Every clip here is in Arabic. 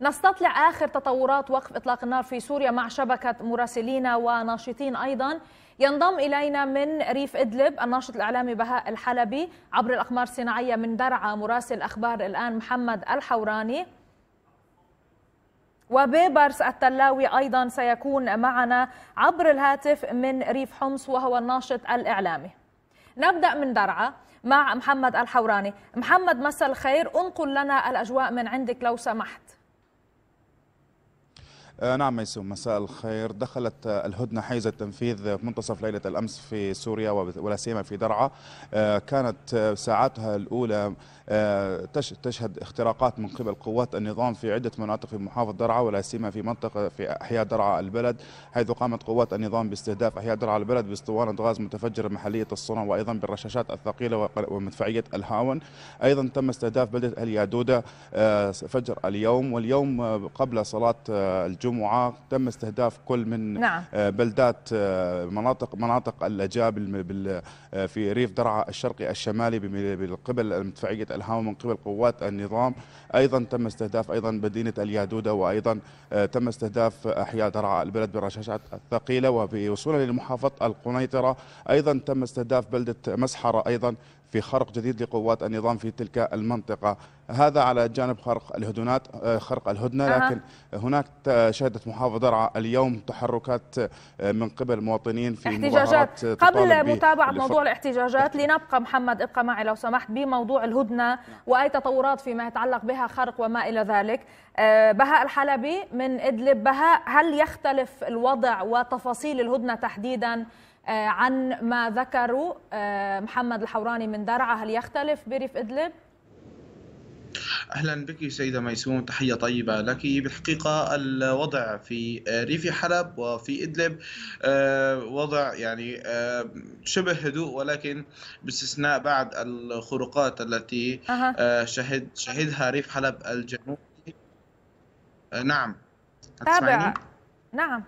نستطلع آخر تطورات وقف إطلاق النار في سوريا مع شبكة مراسلين وناشطين أيضا ينضم إلينا من ريف إدلب الناشط الإعلامي بهاء الحلبي عبر الأقمار الصناعية من درعا مراسل أخبار الآن محمد الحوراني وبيبرس التلاوي أيضا سيكون معنا عبر الهاتف من ريف حمص وهو الناشط الإعلامي نبدأ من درعا مع محمد الحوراني محمد مساء الخير انقل لنا الأجواء من عندك لو سمحت آه، نعم ميسوم مساء الخير دخلت آه، الهدنة حيز التنفيذ في منتصف ليلة الأمس في سوريا ولا سيما في درعا آه، كانت ساعاتها الأولى تشهد اختراقات من قبل قوات النظام في عدة مناطق في محافظة درعا ولا سيما في منطقة في أحياء درعا البلد حيث قامت قوات النظام باستهداف أحياء درعا البلد باسطوانة غاز متفجرة محلية الصنع وأيضا بالرشاشات الثقيلة ومدفعية الهاون أيضا تم استهداف بلدة اليادودة فجر اليوم واليوم قبل صلاة الجمعة الجمعه تم استهداف كل من نعم. آه، بلدات آه، مناطق مناطق الاجاب آه، في ريف درعا الشرقي الشمالي بالقبل مدفعيه المدفعيه الهام من قبل قوات النظام ايضا تم استهداف ايضا مدينه اليادوده وايضا تم استهداف احياء درعا البلد بالرشاشات الثقيله وبوصولا لمحافظه القنيطره ايضا تم استهداف بلده مسحره ايضا في خرق جديد لقوات النظام في تلك المنطقة هذا على جانب خرق الهدنات خرق الهدنة لكن هناك شهدت محافظة درعا اليوم تحركات آه، من قبل مواطنين في احتجاجات آه، قبل متابعة موضوع الاحتجاجات لنبقى محمد ابقى معي لو سمحت بموضوع الهدنة نعم. وأي تطورات فيما يتعلق بها خرق وما إلى ذلك آه، بهاء الحلبي من إدلب بهاء هل يختلف الوضع وتفاصيل الهدنة تحديدا آه، عن ما ذكروا آه، محمد الحوراني من درعا هل يختلف بريف إدلب؟ اهلا بك سيده ميسوم تحيه طيبه لك بالحقيقه الوضع في آه، ريف حلب وفي ادلب وضع يعني شبه هدوء ولكن باستثناء بعض الخروقات التي شهد شهدها ريف حلب الجنوبي نعم تابع نعم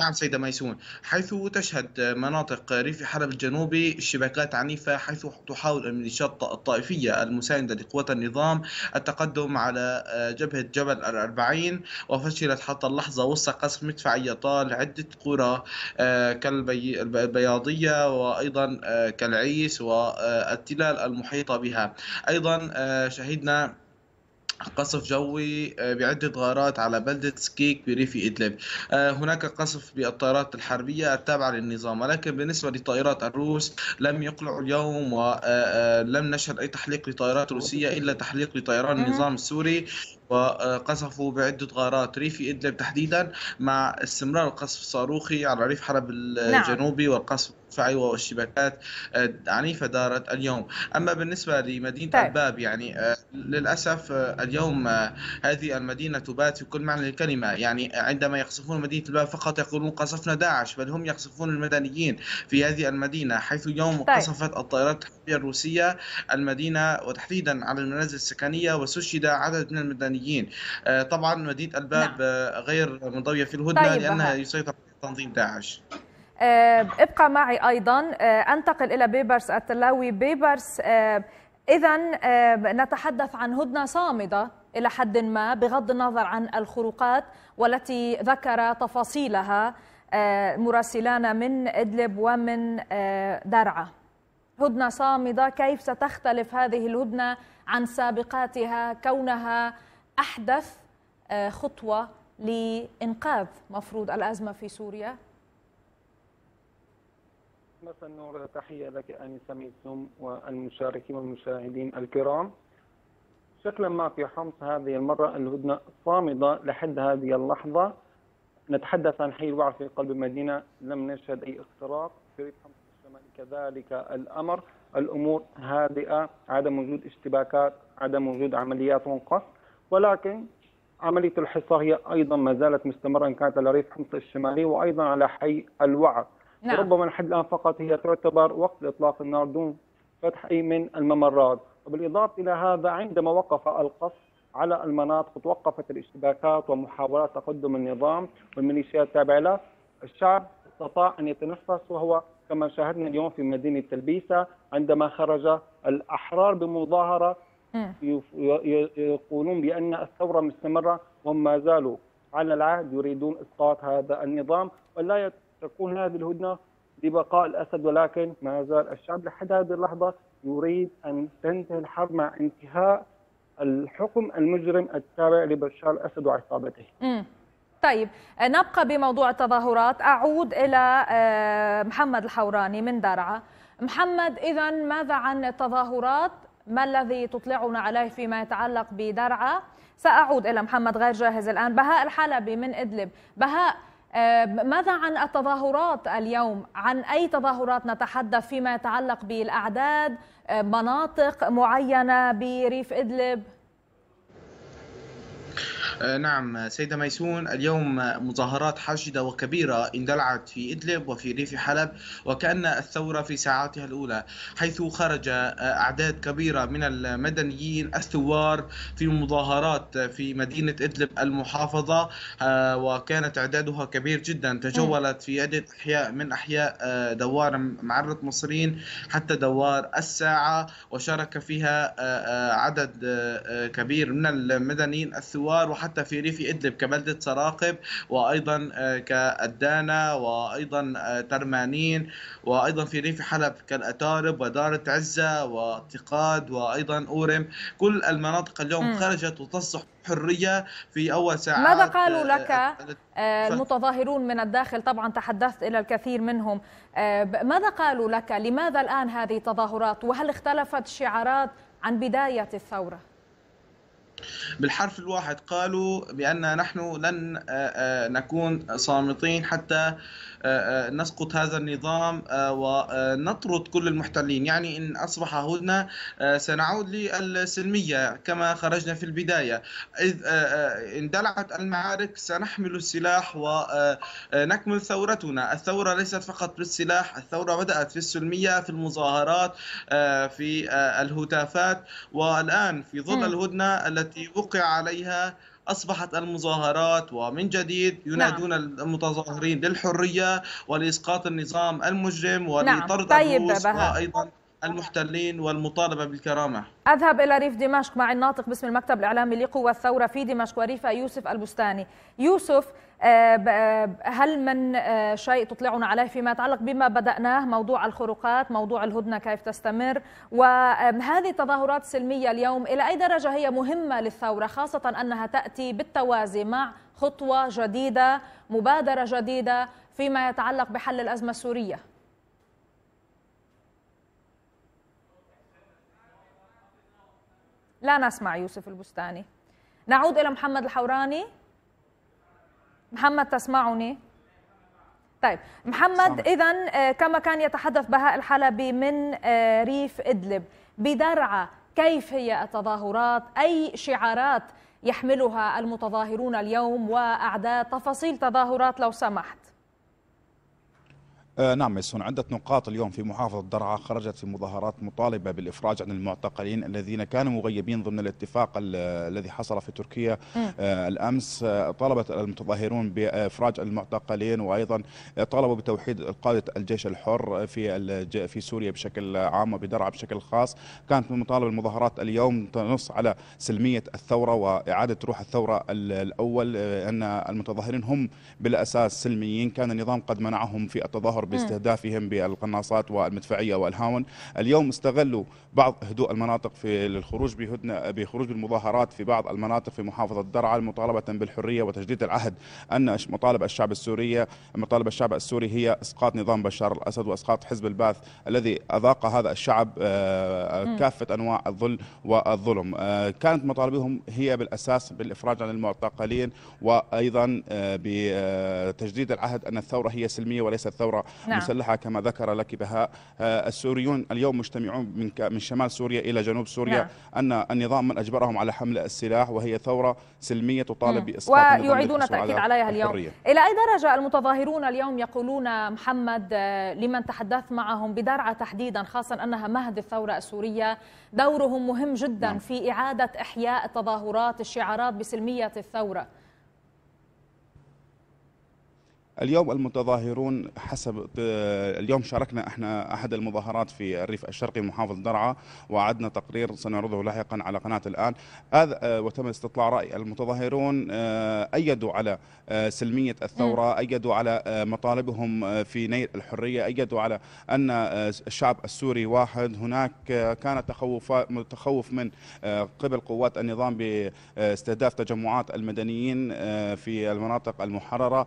نعم سيدة ميسون حيث تشهد مناطق ريف حلب الجنوبي اشتباكات عنيفة حيث تحاول الميليشيات الطائفية المساندة لقوات النظام التقدم على آه، جبهة جبل الأربعين وفشلت حتى اللحظة وسط قصف مدفعية طال عدة قرى آه، كالبياضية وأيضا آه، كالعيس والتلال المحيطة بها أيضا شهدنا قصف جوي آه، بعدة غارات على بلدة سكيك بريف إدلب آه، هناك قصف بالطائرات الحربية التابعة للنظام ولكن بالنسبة لطائرات الروس لم يقلعوا اليوم ولم آه، نشهد أي تحليق لطائرات روسية إلا تحليق لطيران النظام السوري وقصفوا بعدة غارات ريف إدلب تحديدا مع استمرار القصف الصاروخي على ريف حلب نعم. الجنوبي نعم. والقصف الدفاعي والشبكات آه، عنيفة دارت اليوم أما بالنسبة لمدينة طيب. الباب يعني آه، للأسف آه، اليوم هذه المدينة تبات في كل معنى الكلمة يعني عندما يقصفون مدينة الباب فقط يقولون قصفنا داعش بل هم يقصفون المدنيين في هذه المدينة حيث اليوم طيب. قصفت الطائرات الروسية المدينة وتحديدا على المنازل السكنية واستشهد عدد من المدنيين الاسلاميين آه، طبعا مدينه الباب نعم. آه، غير منضويه في الهدنه طيب لانها نعم. يسيطر تنظيم داعش آه، ابقى معي ايضا انتقل الى بيبرس التلاوي بيبرس اذا نتحدث عن هدنه صامده الى حد ما بغض النظر عن الخروقات والتي ذكر تفاصيلها مراسلانا من ادلب ومن درعا هدنه صامده كيف ستختلف هذه الهدنه عن سابقاتها كونها احدث آه، خطوه لانقاذ مفروض الازمه في سوريا؟ مساء النور تحيه لك اني ميسوم والمشاركين والمشاهدين الكرام. شكلا ما في حمص هذه المره الهدنه صامده لحد هذه اللحظه. نتحدث عن حي الوعر في قلب المدينه لم نشهد اي اختراق في حمص الشمالي كذلك الامر الامور هادئه عدم وجود اشتباكات عدم وجود عمليات منقص. ولكن عملية الحصار هي أيضا ما زالت مستمرة إن كانت على ريف حمص الشمالي وأيضا على حي الوعر نعم. ربما لحد الآن فقط هي تعتبر وقت إطلاق النار دون فتح أي من الممرات وبالإضافة إلى هذا عندما وقف القصف على المناطق توقفت الاشتباكات ومحاولات تقدم النظام والميليشيات التابعة له الشعب استطاع أن يتنفس وهو كما شاهدنا اليوم في مدينة تلبيسة عندما خرج الأحرار بمظاهرة يقولون بأن الثورة مستمرة وهم ما زالوا على العهد يريدون إسقاط هذا النظام ولا تكون هذه الهدنة لبقاء الأسد ولكن ما زال الشعب لحد هذه اللحظة يريد أن تنتهي الحرب مع انتهاء الحكم المجرم التابع لبشار الأسد وعصابته طيب نبقى بموضوع التظاهرات أعود إلى آه، محمد الحوراني من درعا محمد إذا ماذا عن التظاهرات ما الذي تطلعنا عليه فيما يتعلق بدرعا سأعود إلى محمد غير جاهز الآن بهاء الحلبي من إدلب بهاء آه، ماذا عن التظاهرات اليوم عن أي تظاهرات نتحدث فيما يتعلق بالأعداد آه، مناطق معينة بريف إدلب آه، نعم سيدة ميسون اليوم مظاهرات حاشدة وكبيرة اندلعت في إدلب وفي ريف حلب وكأن الثورة في ساعاتها الأولى حيث خرج آه، أعداد كبيرة من المدنيين الثوار في مظاهرات في مدينة إدلب المحافظة آه، وكانت أعدادها كبير جدا تجولت في عدة أحياء من أحياء دوار معرة مصرين حتى دوار الساعة وشارك فيها عدد كبير من المدنيين الثوار وحتى حتى في ريف إدلب كبلدة سراقب وأيضا آه، كالدانه وأيضا آه، ترمانين وأيضا في ريف حلب كالأتارب ودارة عزة واتقاد وأيضا أورم كل المناطق اليوم م. خرجت وتصح حرية في أول ساعات ماذا قالوا آه، لك المتظاهرون من الداخل طبعا تحدثت إلى الكثير منهم ماذا قالوا لك لماذا الآن هذه التظاهرات وهل اختلفت الشعارات عن بداية الثورة؟ بالحرف الواحد قالوا بأن نحن لن آه، آه، نكون صامتين حتى آه، نسقط هذا النظام ونطرد كل المحتلين يعني إن أصبح هدنة سنعود للسلمية كما خرجنا في البداية إذ اندلعت المعارك سنحمل السلاح ونكمل ثورتنا الثورة ليست فقط بالسلاح الثورة بدأت في السلمية في المظاهرات في الهتافات والآن في ظل الهدنة التي التي وقع عليها أصبحت المظاهرات ومن جديد ينادون نعم. المتظاهرين للحرية ولإسقاط النظام المجرم نعم. ولطرد نعم. طيب الروس وأيضا المحتلين والمطالبة بالكرامة أذهب إلى ريف دمشق مع الناطق باسم المكتب الإعلامي لقوى الثورة في دمشق وريف يوسف البستاني يوسف آه، آه، هل من آه، شيء تطلعنا عليه فيما يتعلق بما بدأناه موضوع الخروقات موضوع الهدنة كيف تستمر وهذه التظاهرات السلمية اليوم إلى أي درجة هي مهمة للثورة خاصة أنها تأتي بالتوازي مع خطوة جديدة مبادرة جديدة فيما يتعلق بحل الأزمة السورية لا نسمع يوسف البستاني نعود إلى محمد الحوراني محمد تسمعني طيب محمد إذا آه، كما كان يتحدث بهاء الحلبي من آه، ريف إدلب بدرعة كيف هي التظاهرات أي شعارات يحملها المتظاهرون اليوم وأعداد تفاصيل تظاهرات لو سمحت آه، نعم يسون عدة نقاط اليوم في محافظة درعا خرجت في مظاهرات مطالبة بالإفراج عن المعتقلين الذين كانوا مغيبين ضمن الاتفاق الذي حصل في تركيا آه، الأمس آه، طالبت المتظاهرون بإفراج المعتقلين وأيضا طالبوا بتوحيد قادة الجيش الحر في في سوريا بشكل عام وبدرعا بشكل خاص كانت مطالبة المظاهرات اليوم تنص على سلمية الثورة وإعادة روح الثورة الأول أن المتظاهرين هم بالأساس سلميين كان النظام قد منعهم في التظاهر باستهدافهم بالقناصات والمدفعيه والهاون اليوم استغلوا بعض هدوء المناطق في للخروج بهدنه بخروج بالمظاهرات في بعض المناطق في محافظه درعا مطالبه بالحريه وتجديد العهد ان مطالب الشعب السوري مطالب الشعب السوري هي اسقاط نظام بشار الاسد واسقاط حزب البعث الذي اذاق هذا الشعب آه، كافه انواع الظل والظلم آه، كانت مطالبهم هي بالاساس بالافراج عن المعتقلين وايضا آه، بتجديد العهد ان الثوره هي سلميه وليست ثوره نعم. مسلحة كما ذكر لك بها آه، السوريون اليوم مجتمعون من من شمال سوريا إلى جنوب سوريا نعم. أن النظام من أجبرهم على حمل السلاح وهي ثورة سلمية تطالب بإسقاط النظام ويعيدون التأكيد عليها اليوم الحرية. إلى أي درجة المتظاهرون اليوم يقولون محمد آه، لمن تحدثت معهم بدرعة تحديدا خاصة أنها مهد الثورة السورية دورهم مهم جدا نعم. في إعادة إحياء التظاهرات الشعارات بسلمية الثورة اليوم المتظاهرون حسب اليوم شاركنا احنا احد المظاهرات في الريف الشرقي محافظ درعا وعدنا تقرير سنعرضه لاحقا على قناه الان هذا آه، وتم استطلاع راي المتظاهرون آه، ايدوا على آه، سلميه الثوره ايدوا على مطالبهم في نيل الحريه ايدوا على ان الشعب السوري واحد هناك كان تخوف تخوف من قبل قوات النظام باستهداف تجمعات المدنيين في المناطق المحرره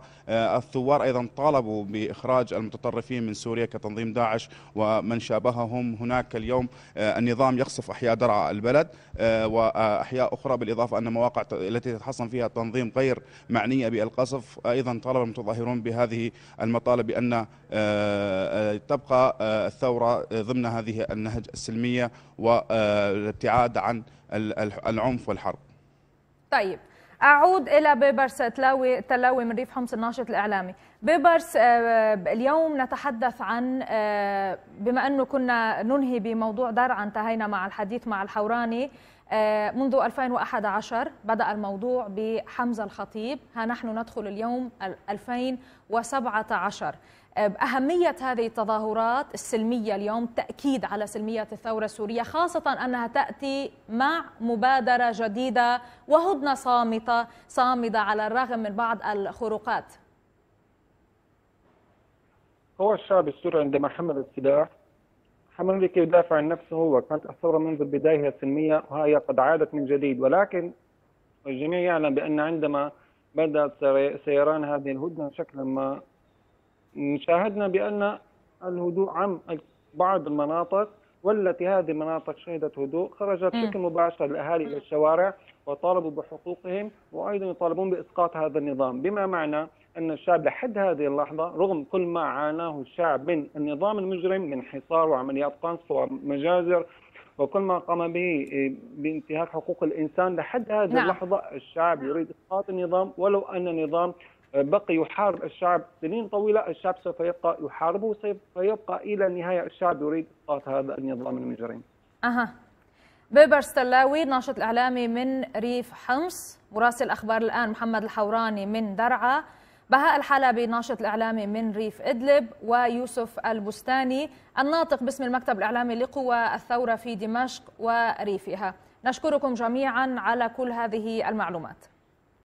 الثوار أيضا طالبوا بإخراج المتطرفين من سوريا كتنظيم داعش ومن شابههم هناك اليوم آه، النظام يقصف أحياء درعا البلد آه، وأحياء أخرى بالإضافة أن مواقع التي تتحصن فيها التنظيم غير معنية بالقصف أيضا طالب المتظاهرون بهذه المطالب بأن آه، تبقى الثورة ضمن هذه النهج السلمية والابتعاد عن العنف والحرب طيب اعود الى بيبرس تلاوي تلاوي من ريف حمص الناشط الاعلامي بيبرس آه، اليوم نتحدث عن آه، بما انه كنا ننهي بموضوع درعا انتهينا مع الحديث مع الحوراني آه، منذ 2011 بدأ الموضوع بحمزة الخطيب ها نحن ندخل اليوم 2017 آه، أهمية هذه التظاهرات السلمية اليوم تأكيد على سلمية الثورة السورية خاصة أنها تأتي مع مبادرة جديدة وهدنة صامتة صامدة على الرغم من بعض الخروقات هو الشعب السوري عندما حمل السلاح حمل لكي يدافع عن نفسه وكانت الثورة منذ هي سلمية وهي قد عادت من جديد ولكن الجميع يعلم بأن عندما بدأت سيران هذه الهدنة شكلا ما شاهدنا بأن الهدوء عم بعض المناطق والتي هذه المناطق شهدت هدوء خرجت بشكل مباشر الأهالي إلى الشوارع وطالبوا بحقوقهم وأيضا يطالبون بإسقاط هذا النظام بما معنى أن الشعب لحد هذه اللحظة رغم كل ما عاناه الشعب من النظام المجرم من حصار وعمليات قنص ومجازر وكل ما قام به إيه، بانتهاك حقوق الإنسان لحد هذه نعم. اللحظة الشعب نعم. يريد إسقاط النظام ولو أن النظام بقي يحارب الشعب سنين طويلة الشعب سوف يبقى يحاربه سيبقى إلى النهاية الشعب يريد إسقاط هذا النظام المجرم أها بيبر ستلاوي ناشط الإعلامي من ريف حمص مراسل أخبار الآن محمد الحوراني من درعا بهاء الحلبي ناشط الإعلامي من ريف إدلب ويوسف البستاني الناطق باسم المكتب الإعلامي لقوى الثورة في دمشق وريفها نشكركم جميعا على كل هذه المعلومات